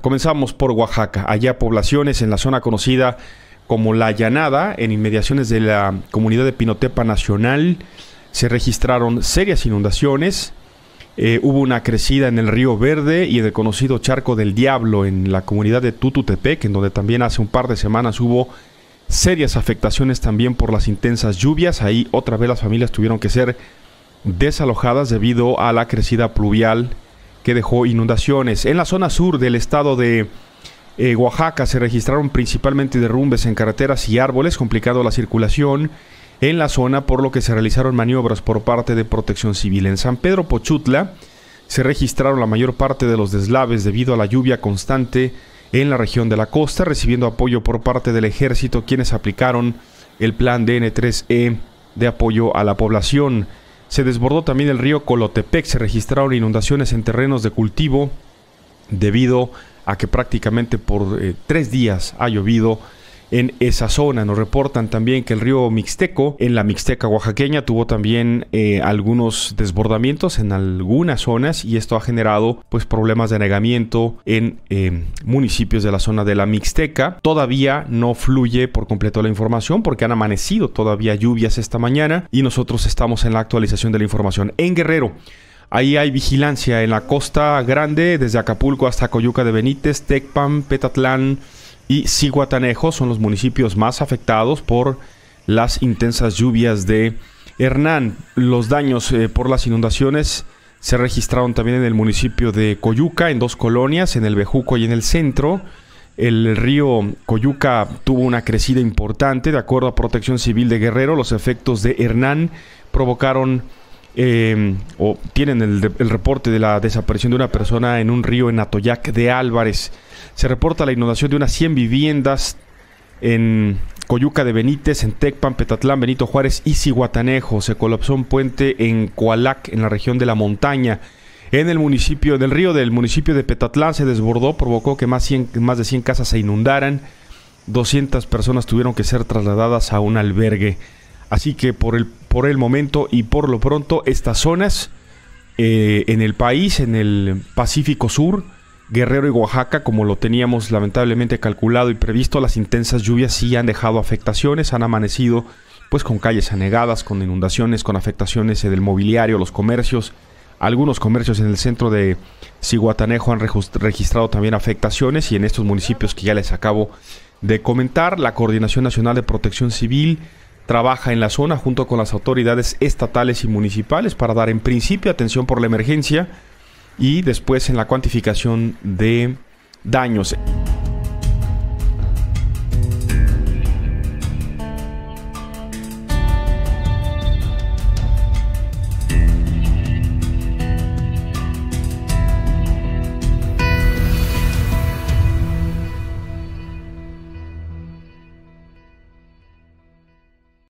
Comenzamos por Oaxaca. Allá poblaciones en la zona conocida como La Llanada, en inmediaciones de la comunidad de Pinotepa Nacional, se registraron serias inundaciones. Eh, hubo una crecida en el río Verde y en el conocido Charco del Diablo en la comunidad de Tututepec, en donde también hace un par de semanas hubo serias afectaciones también por las intensas lluvias. Ahí otra vez las familias tuvieron que ser desalojadas debido a la crecida pluvial dejó inundaciones. En la zona sur del estado de eh, Oaxaca se registraron principalmente derrumbes en carreteras y árboles, complicando la circulación en la zona, por lo que se realizaron maniobras por parte de Protección Civil. En San Pedro Pochutla se registraron la mayor parte de los deslaves debido a la lluvia constante en la región de la costa, recibiendo apoyo por parte del ejército, quienes aplicaron el plan DN3E de apoyo a la población. Se desbordó también el río Colotepec, se registraron inundaciones en terrenos de cultivo debido a que prácticamente por eh, tres días ha llovido en esa zona. Nos reportan también que el río Mixteco, en la Mixteca oaxaqueña, tuvo también eh, algunos desbordamientos en algunas zonas y esto ha generado pues problemas de anegamiento en eh, municipios de la zona de la Mixteca. Todavía no fluye por completo la información porque han amanecido todavía lluvias esta mañana y nosotros estamos en la actualización de la información. En Guerrero, Ahí hay vigilancia en la costa grande, desde Acapulco hasta Coyuca de Benítez, Tecpan, Petatlán, y Ciguatanejo son los municipios más afectados por las intensas lluvias de Hernán. Los daños eh, por las inundaciones se registraron también en el municipio de Coyuca, en dos colonias, en el Bejuco y en el centro. El río Coyuca tuvo una crecida importante. De acuerdo a Protección Civil de Guerrero, los efectos de Hernán provocaron Em, o tienen el, reporte de la desaparición de una persona en un río en Atoyac de Álvarez. Se reporta la inundación de unas 100 viviendas en Coyuca de Benítez, en Tecpan, Petatlán, Benito Juárez y Ciguatanejo. Se colapsó un puente en Coalac, en la región de la montaña. En el municipio del río del municipio de Petatlán se desbordó, provocó que más, más de 100 casas se inundaran. 200 personas tuvieron que ser trasladadas a un albergue. Así que por el, por el momento y por lo pronto, estas zonas eh, en el país, en el Pacífico Sur, Guerrero y Oaxaca, como lo teníamos lamentablemente calculado y previsto, las intensas lluvias sí han dejado afectaciones, han amanecido pues con calles anegadas, con inundaciones, con afectaciones del mobiliario, los comercios. Algunos comercios en el centro de Ciguatanejo han registrado también afectaciones y en estos municipios que ya les acabo de comentar, la Coordinación Nacional de Protección Civil trabaja en la zona junto con las autoridades estatales y municipales para dar en principio atención por la emergencia y después en la cuantificación de daños.